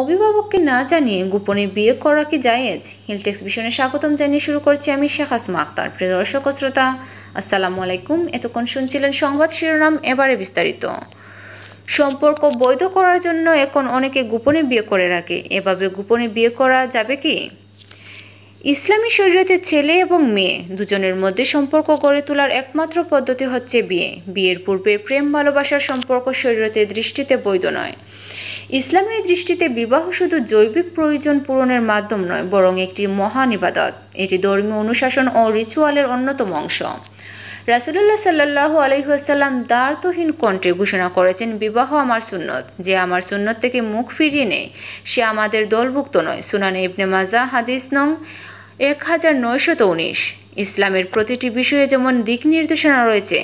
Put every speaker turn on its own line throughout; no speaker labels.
অভিভাবককে না জানিয়ে গোপনে বিয়ে করা কি জায়েজ হিলটেক্স ভিশনে স্বাগতম জানিয়ে শুরু করছি আমি শেখ আসমা আক্তার প্রিয় দর্শক শ্রোতা আসসালামু আলাইকুম এতক্ষণ শুনছিলেন সংবাদ শিরোনাম এবারে বিস্তারিত সম্পর্ক বৈধ করার জন্য এখন অনেকে গোপনে বিয়ে করে রাখে এভাবে গোপনে বিয়ে করা যাবে কি ইসলামী শরীয়তে ছেলে এবং মেয়ে দুজনের মধ্যে সম্পর্ক গড়ে তোলার একমাত্র পদ্ধতি হচ্ছে বিয়ে বিয়ের পূর্বে প্রেম ভালোবাসার সম্পর্ক শরীয়তের দৃষ্টিতে বৈধ নয় ইসলামের দৃষ্টিতে বিবাহ শুধু জৈবিক প্রয়োজন পূরণের মাধ্যম নয় বরং একটি মহান ইবাদত এটি ধর্মীয় অনুশাসন ও রিচুয়ালের অন্যতম অংশ রাসুল্লাহ সাল্লাহ আলহিহাসাল্লাম দ্বারতহীন কণ্ঠে ঘোষণা করেছেন বিবাহ আমার সুন্নত যে আমার সুন্নত থেকে মুখ ফিরিয়ে নেয় সে আমাদের দলভুক্ত নয় সুনানে ইবনে মাজা হাদিস নং এক হাজার নয়শত উনিশ ইসলামের প্রতিটি বিষয়ে যেমন দিক নির্দেশনা রয়েছে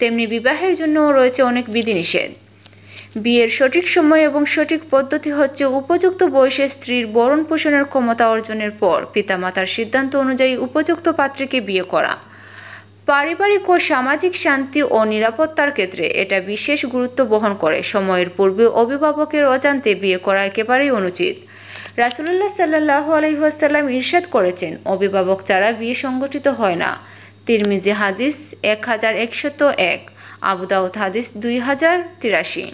তেমনি বিবাহের জন্যও রয়েছে অনেক বিধিনিষেধ বিয়ের সঠিক সময় এবং সঠিক পদ্ধতি হচ্ছে উপযুক্ত বয়সে স্ত্রীর বরণ পোষণের ক্ষমতা অর্জনের পর পিতামাতার সিদ্ধান্ত অনুযায়ী উপযুক্ত পাত্রীকে বিয়ে করা পারিবারিক ও সামাজিক শান্তি ও নিরাপত্তার ক্ষেত্রে এটা বিশেষ গুরুত্ব বহন করে সময়ের পূর্বে অভিভাবকের অজান্তে বিয়ে করা একেবারেই অনুচিত রাসুল্লাহ সাল্লাহ আলহিহাসাল্লাম ইরশাদ করেছেন অভিভাবক ছাড়া বিয়ে সংগঠিত হয় না তিরমিজি হাদিস এক হাজার একশত এক আবুদাউদ হাদিস দুই হাজার তিরাশি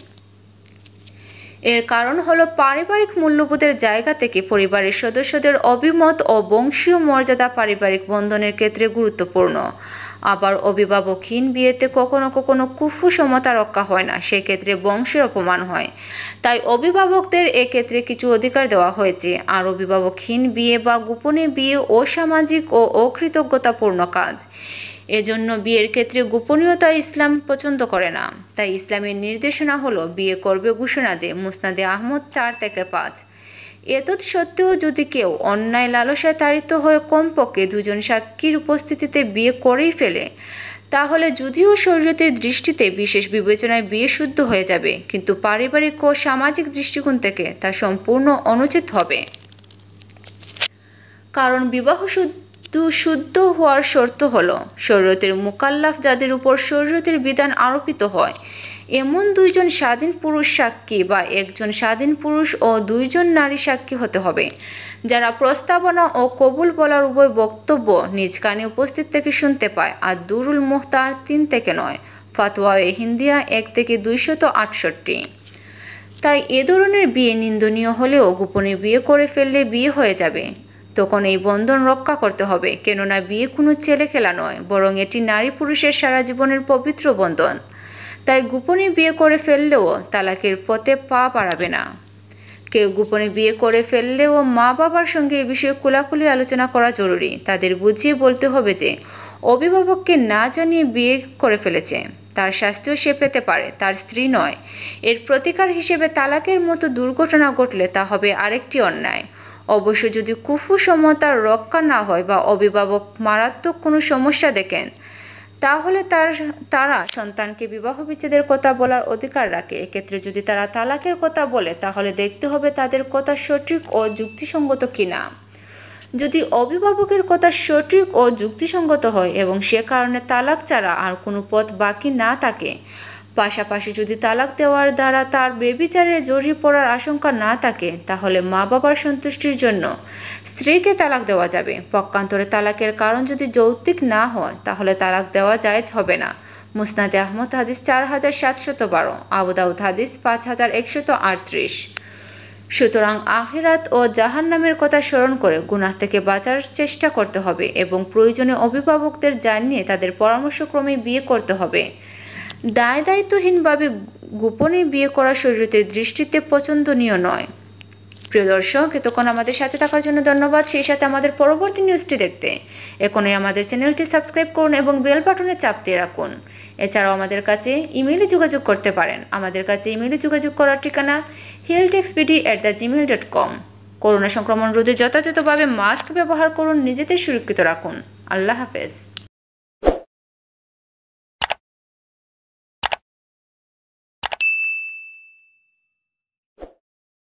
এর কারণ হলো পারিবারিক মূল্যবোধের জায়গা থেকে পরিবারের সদস্যদের অভিমত ও বংশীয় মর্যাদা পারিবারিক বন্ধনের ক্ষেত্রে গুরুত্বপূর্ণ আবার অভিভাবকহীন বিয়েতে কখনো কখনো কুফু সমতা রক্ষা হয় না সেক্ষেত্রে বংশের অপমান হয় তাই অভিভাবকদের এক্ষেত্রে কিছু অধিকার দেওয়া হয়েছে আর অভিভাবকহীন বিয়ে বা গোপনে বিয়ে অসামাজিক ও অকৃতজ্ঞতাপূর্ণ কাজ এজন্য বিয়ের ক্ষেত্রে গোপনীয়তা ইসলাম পছন্দ করে না তাই ইসলামের নির্দেশনা হলো বিয়ে করবে ঘোষণা দে মুসনাদে আহমদ চার থেকে পাঁচ এতৎ সত্ত্বেও যদি কেউ অন্যায় লালসায় তাড়িত হয়ে কমপক্ষে দুজন সাক্ষীর উপস্থিতিতে বিয়ে করেই ফেলে তাহলে যদিও শরীরতের দৃষ্টিতে বিশেষ বিবেচনায় বিয়ে শুদ্ধ হয়ে যাবে কিন্তু পারিবারিক ও সামাজিক দৃষ্টিকোণ থেকে তা সম্পূর্ণ অনুচিত হবে কারণ বিবাহ শুদ্ধ শুদ্ধ হওয়ার শর্ত হল শরীরতের মোকাল্লাফ যাদের উপর শরীরতের বিধান আরোপিত হয় এমন দুইজন স্বাধীন পুরুষ সাক্ষী বা একজন স্বাধীন পুরুষ ও দুইজন নারী সাক্ষী হতে হবে যারা প্রস্তাবনা ও কবুল বলার উভয় বক্তব্য নিজ কানে উপস্থিত থেকে শুনতে পায় আর দুরুল মুহতার তিন থেকে নয় ফাতোয়া এ হিন্দিয়া এক থেকে দুইশত আটষট্টি তাই এ ধরনের বিয়ে নিন্দনীয় হলেও গোপনে বিয়ে করে ফেললে বিয়ে হয়ে যাবে তখন এই বন্ধন রক্ষা করতে হবে কেননা বিয়ে কোনো ছেলে খেলা নয় বরং এটি নারী পুরুষের সারা জীবনের পবিত্র বন্ধন তাই গোপনে বিয়ে করে ফেললেও তালাকের পথে পা বাড়াবে না কেউ গোপনে বিয়ে করে ফেললেও মা বাবার সঙ্গে এ বিষয়ে কোলাকুলি আলোচনা করা জরুরি তাদের বুঝিয়ে বলতে হবে যে অভিভাবককে না জানিয়ে বিয়ে করে ফেলেছে তার শাস্তিও সে পেতে পারে তার স্ত্রী নয় এর প্রতিকার হিসেবে তালাকের মতো দুর্ঘটনা ঘটলে তা হবে আরেকটি অন্যায় অবশ্য যদি কুফু সমতার রক্ষা না হয় বা অভিভাবক মারাত্মক কোনো সমস্যা দেখেন তাহলে তার তারা সন্তানকে বিবাহ বিচ্ছেদের কথা বলার অধিকার রাখে এক্ষেত্রে যদি তারা তালাকের কথা বলে তাহলে দেখতে হবে তাদের কথা সঠিক ও যুক্তিসঙ্গত কিনা যদি অভিভাবকের কথা সঠিক ও যুক্তিসঙ্গত হয় এবং সে কারণে তালাক ছাড়া আর কোনো পথ বাকি না থাকে পাশাপাশি যদি তালাক দেওয়ার দ্বারা তার বেবিচারে জড়িয়ে পড়ার আশঙ্কা না থাকে তাহলে মা বাবার সন্তুষ্টির জন্য স্ত্রীকে তালাক দেওয়া যাবে পক্ষান্তরে তালাকের কারণ যদি যৌক্তিক না হয় তাহলে তালাক দেওয়া জায়েজ হবে না মুসনাদে আহমদ হাদিস চার হাজার সাতশত বারো আবুদাউদ হাদিস পাঁচ হাজার একশত আটত্রিশ সুতরাং আখিরাত ও জাহান নামের কথা স্মরণ করে গুনাহ থেকে বাঁচার চেষ্টা করতে হবে এবং প্রয়োজনে অভিভাবকদের জানিয়ে তাদের পরামর্শক্রমে বিয়ে করতে হবে দায় দায়িত্বহীনভাবে গোপনে বিয়ে করা শরীরতের দৃষ্টিতে পছন্দনীয় নয় প্রিয় দর্শক এতক্ষণ আমাদের সাথে থাকার জন্য ধন্যবাদ সেই সাথে আমাদের পরবর্তী নিউজটি দেখতে এখনই আমাদের চ্যানেলটি সাবস্ক্রাইব করুন এবং বেল বাটনে চাপ দিয়ে রাখুন এছাড়াও আমাদের কাছে ইমেলে যোগাযোগ করতে পারেন আমাদের কাছে ইমেলে যোগাযোগ করার ঠিকানা হিলটেক্সপিডি at the Gmail dot com corona সংক্রমণ রোধে যথাযথভাবে মাস্ক ব্যবহার করুন নিজেদের সুরক্ষিত রাখুন আল্লাহ হাফেজ